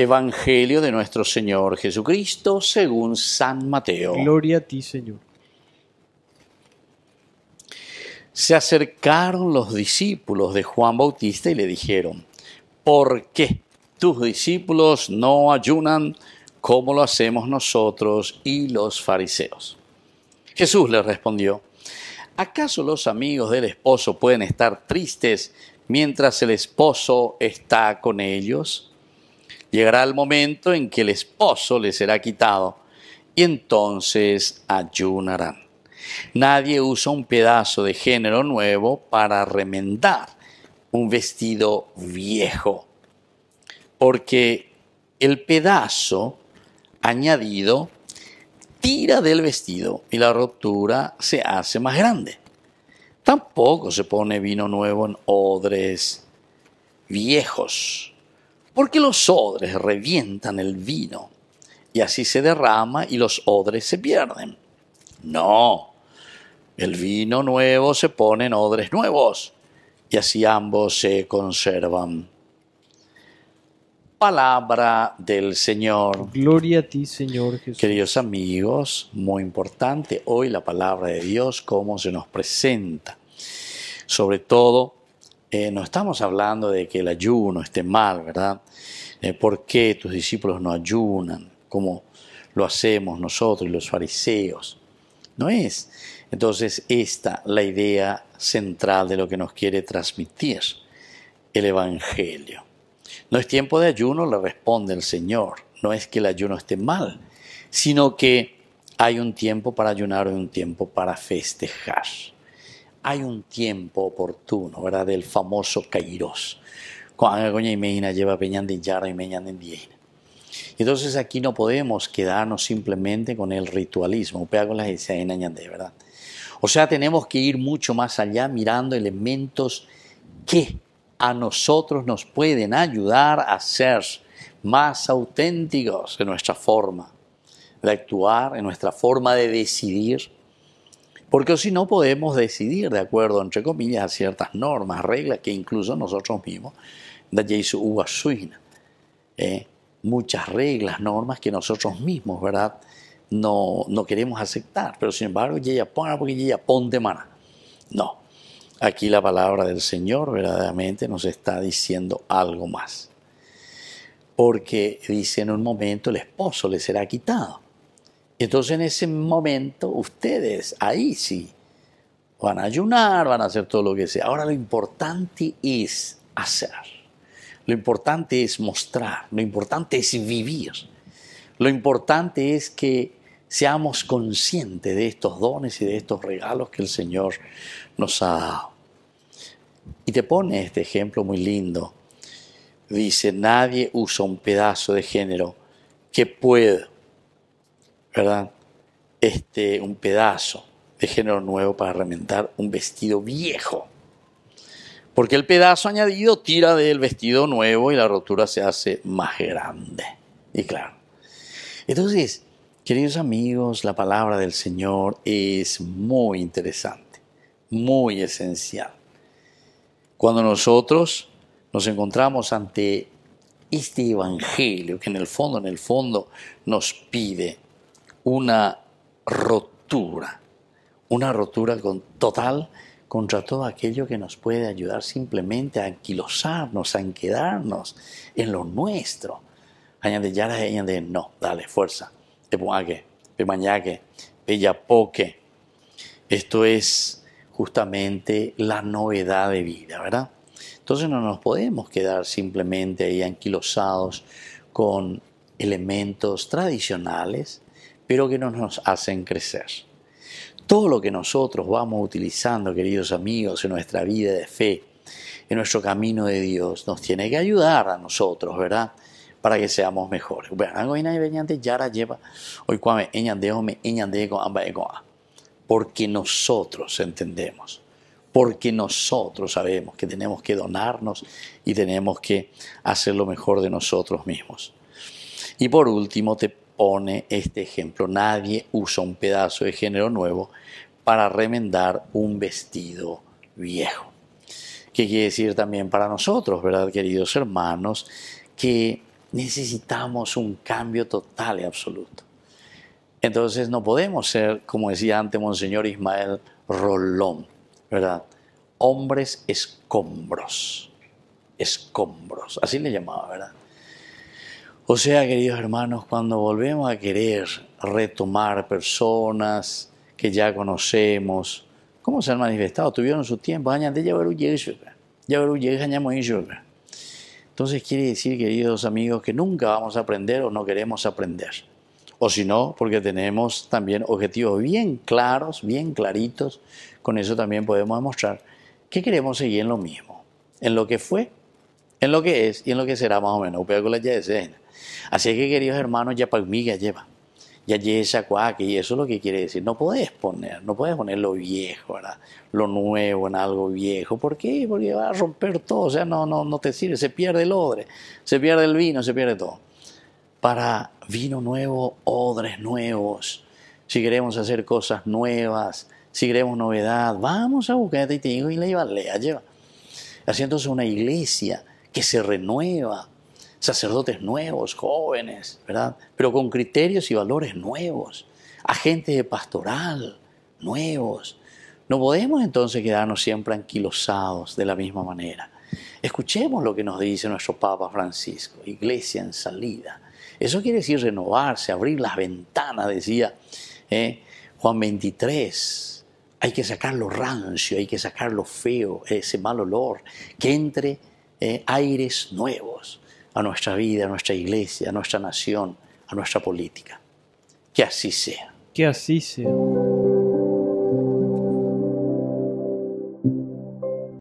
Evangelio de nuestro Señor Jesucristo según San Mateo. Gloria a ti, Señor. Se acercaron los discípulos de Juan Bautista y le dijeron, ¿por qué tus discípulos no ayunan como lo hacemos nosotros y los fariseos? Jesús les respondió, ¿acaso los amigos del esposo pueden estar tristes mientras el esposo está con ellos? Llegará el momento en que el esposo le será quitado y entonces ayunarán. Nadie usa un pedazo de género nuevo para remendar un vestido viejo, porque el pedazo añadido tira del vestido y la ruptura se hace más grande. Tampoco se pone vino nuevo en odres viejos, porque los odres revientan el vino y así se derrama y los odres se pierden. No, el vino nuevo se pone en odres nuevos y así ambos se conservan. Palabra del Señor. Gloria a ti, Señor Jesús. Queridos amigos, muy importante hoy la palabra de Dios, cómo se nos presenta. Sobre todo eh, no estamos hablando de que el ayuno esté mal, ¿verdad? Eh, ¿Por qué tus discípulos no ayunan como lo hacemos nosotros y los fariseos? No es. Entonces, esta la idea central de lo que nos quiere transmitir el Evangelio. No es tiempo de ayuno, le responde el Señor. No es que el ayuno esté mal, sino que hay un tiempo para ayunar y un tiempo para festejar hay un tiempo oportuno, ¿verdad? Del famoso Kairos. Coña Meina lleva de yara y Entonces aquí no podemos quedarnos simplemente con el ritualismo, ¿verdad? O sea, tenemos que ir mucho más allá mirando elementos que a nosotros nos pueden ayudar a ser más auténticos en nuestra forma de actuar, en nuestra forma de decidir, porque si no podemos decidir de acuerdo, entre comillas, a ciertas normas, reglas que incluso nosotros mismos, da eh, muchas reglas, normas que nosotros mismos, ¿verdad? No, no queremos aceptar, pero sin embargo, ya pone porque ella ponte maná. No, aquí la palabra del Señor verdaderamente nos está diciendo algo más. Porque dice en un momento el esposo le será quitado entonces en ese momento ustedes ahí sí van a ayunar, van a hacer todo lo que sea. Ahora lo importante es hacer, lo importante es mostrar, lo importante es vivir, lo importante es que seamos conscientes de estos dones y de estos regalos que el Señor nos ha dado. Y te pone este ejemplo muy lindo. Dice, nadie usa un pedazo de género que pueda ¿verdad? Este, un pedazo de género nuevo para remendar un vestido viejo. Porque el pedazo añadido tira del vestido nuevo y la rotura se hace más grande. Y claro. Entonces, queridos amigos, la palabra del Señor es muy interesante, muy esencial. Cuando nosotros nos encontramos ante este evangelio que en el fondo, en el fondo nos pide una rotura, una rotura total contra todo aquello que nos puede ayudar simplemente a anquilosarnos, a quedarnos en lo nuestro. Añade ya, añade no, dale, fuerza. mañaque, pemañaque, pellapoque. Esto es justamente la novedad de vida, ¿verdad? Entonces no nos podemos quedar simplemente ahí anquilosados con elementos tradicionales pero que no nos hacen crecer. Todo lo que nosotros vamos utilizando, queridos amigos, en nuestra vida de fe, en nuestro camino de Dios, nos tiene que ayudar a nosotros, ¿verdad? Para que seamos mejores. lleva. Porque nosotros entendemos, porque nosotros sabemos que tenemos que donarnos y tenemos que hacer lo mejor de nosotros mismos. Y por último, te pone este ejemplo. Nadie usa un pedazo de género nuevo para remendar un vestido viejo. ¿Qué quiere decir también para nosotros, verdad, queridos hermanos? Que necesitamos un cambio total y absoluto. Entonces no podemos ser, como decía antes Monseñor Ismael Rolón, ¿verdad? Hombres escombros, escombros, así le llamaba, ¿verdad? O sea, queridos hermanos, cuando volvemos a querer retomar personas que ya conocemos, ¿cómo se han manifestado? Tuvieron su tiempo, entonces quiere decir, queridos amigos, que nunca vamos a aprender o no queremos aprender. O si no, porque tenemos también objetivos bien claros, bien claritos, con eso también podemos demostrar que queremos seguir en lo mismo, en lo que fue, en lo que es y en lo que será más o menos. Así que, queridos hermanos, ya palmiga lleva. Ya esa cuaque, y eso es lo que quiere decir. No puedes poner, no puedes poner lo viejo, ¿verdad? Lo nuevo en algo viejo. ¿Por qué? Porque va a romper todo. O sea, no, no, no te sirve. Se pierde el odre, se pierde el vino, se pierde todo. Para vino nuevo, odres nuevos. Si queremos hacer cosas nuevas, si queremos novedad, vamos a buscar y te este digo, y la lleva, lea, lleva. Haciéndose una iglesia que se renueva, sacerdotes nuevos, jóvenes, ¿verdad? Pero con criterios y valores nuevos, agentes de pastoral nuevos. No podemos entonces quedarnos siempre anquilosados de la misma manera. Escuchemos lo que nos dice nuestro Papa Francisco, iglesia en salida. Eso quiere decir renovarse, abrir las ventanas, decía ¿eh? Juan 23. Hay que sacar lo rancio, hay que sacar lo feo, ese mal olor, que entre ¿eh? aires nuevos a nuestra vida, a nuestra iglesia, a nuestra nación, a nuestra política. Que así sea. Que así sea.